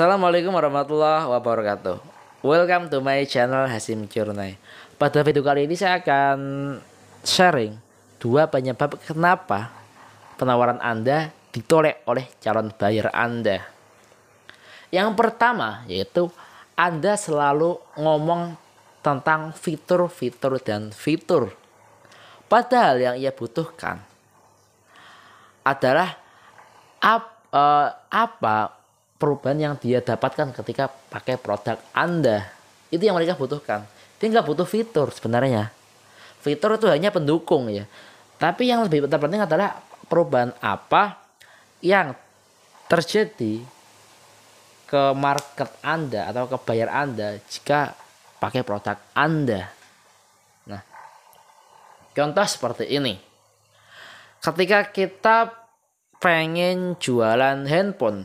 Assalamualaikum warahmatullahi wabarakatuh Welcome to my channel Hasim Jurnai Pada video kali ini saya akan sharing Dua penyebab kenapa penawaran Anda ditolak oleh calon buyer Anda Yang pertama yaitu Anda selalu ngomong tentang fitur-fitur dan fitur Padahal yang ia butuhkan adalah ap, uh, apa perubahan yang dia dapatkan ketika pakai produk Anda. Itu yang mereka butuhkan. Dia nggak butuh fitur sebenarnya. Fitur itu hanya pendukung ya. Tapi yang lebih penting adalah perubahan apa yang terjadi ke market Anda atau ke buyer Anda jika pakai produk Anda. Nah, contoh seperti ini. Ketika kita pengen jualan handphone,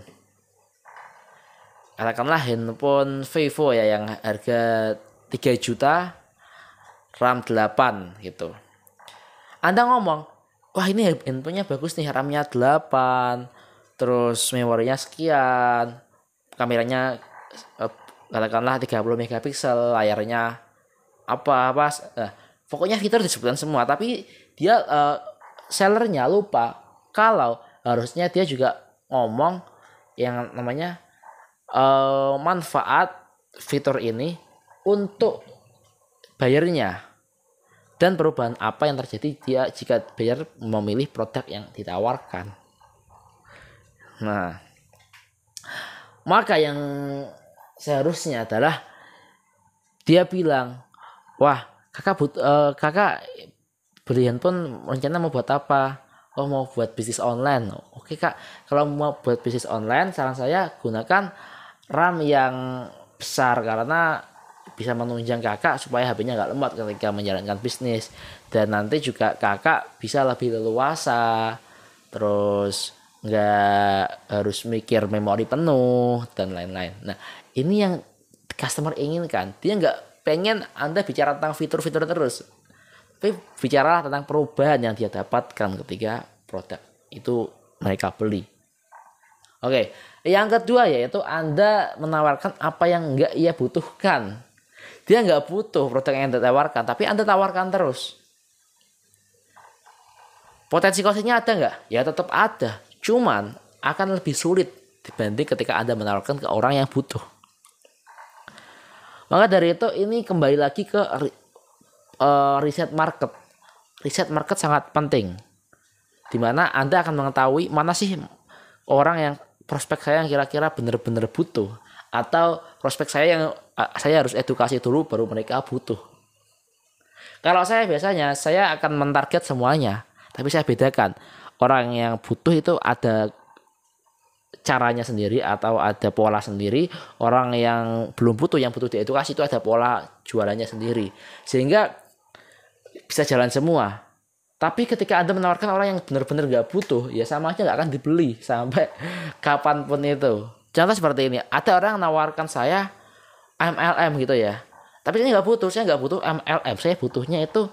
katakanlah handphone Vivo ya yang harga 3 juta RAM 8 gitu. Anda ngomong, wah ini handphonenya bagus nih RAM-nya 8, terus memorinya sekian, kameranya eh, katakanlah 30 megapiksel, layarnya apa apa eh, pokoknya fitur disebutkan semua tapi dia eh, sellernya lupa kalau harusnya dia juga ngomong yang namanya uh, manfaat fitur ini untuk bayarnya dan perubahan apa yang terjadi dia jika bayar memilih produk yang ditawarkan. Nah, maka yang seharusnya adalah dia bilang, wah kakak but, uh, kakak beli handphone rencana mau buat apa? Oh mau buat bisnis online. Oke kak, kalau mau buat bisnis online saran saya gunakan RAM yang besar karena bisa menunjang kakak supaya HP-nya nggak lemot ketika menjalankan bisnis dan nanti juga kakak bisa lebih leluasa terus nggak harus mikir memori penuh dan lain-lain. Nah ini yang customer inginkan dia nggak pengen anda bicara tentang fitur-fitur terus tapi bicaralah tentang perubahan yang dia dapatkan ketika produk itu mereka beli Oke, yang kedua yaitu Anda menawarkan apa yang nggak ia butuhkan. Dia nggak butuh produk yang Anda tawarkan, tapi Anda tawarkan terus. Potensi kosnya ada nggak? Ya tetap ada, cuman akan lebih sulit dibanding ketika Anda menawarkan ke orang yang butuh. Maka dari itu ini kembali lagi ke eh, riset market. Riset market sangat penting. Di mana Anda akan mengetahui mana sih orang yang prospek saya yang kira-kira benar-benar butuh atau prospek saya yang eh, saya harus edukasi dulu baru mereka butuh. Kalau saya biasanya saya akan mentarget semuanya, tapi saya bedakan orang yang butuh itu ada caranya sendiri atau ada pola sendiri, orang yang belum butuh yang butuh diedukasi itu ada pola jualannya sendiri. Sehingga bisa jalan semua. Tapi ketika Anda menawarkan orang yang benar-benar nggak butuh, ya sama aja nggak akan dibeli sampai kapanpun itu. Contoh seperti ini, ada orang yang nawarkan saya MLM gitu ya. Tapi ini nggak butuh, saya nggak butuh MLM. Saya butuhnya itu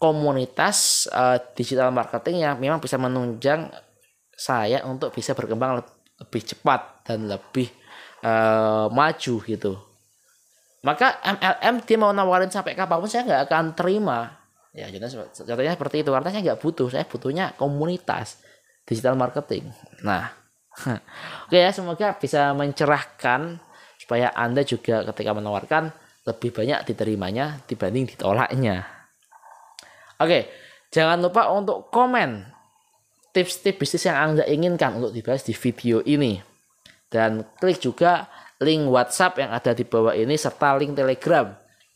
komunitas uh, digital marketing yang memang bisa menunjang saya untuk bisa berkembang lebih, lebih cepat dan lebih uh, maju gitu. Maka MLM dia mau nawarin sampai kapanpun saya nggak akan terima ya contohnya, contohnya seperti itu karena saya nggak butuh saya butuhnya komunitas digital marketing nah oke ya semoga bisa mencerahkan supaya anda juga ketika menawarkan lebih banyak diterimanya dibanding ditolaknya oke jangan lupa untuk komen tips-tips bisnis yang anda inginkan untuk dibahas di video ini dan klik juga link WhatsApp yang ada di bawah ini serta link Telegram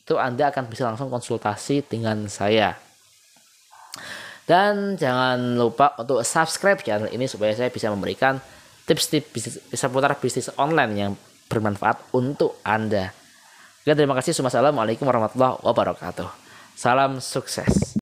itu Anda akan bisa langsung konsultasi dengan saya. Dan jangan lupa untuk subscribe channel ini supaya saya bisa memberikan tips-tips bisnis, seputar bisnis online yang bermanfaat untuk Anda. Oke, terima kasih. Assalamualaikum warahmatullahi wabarakatuh. Salam sukses.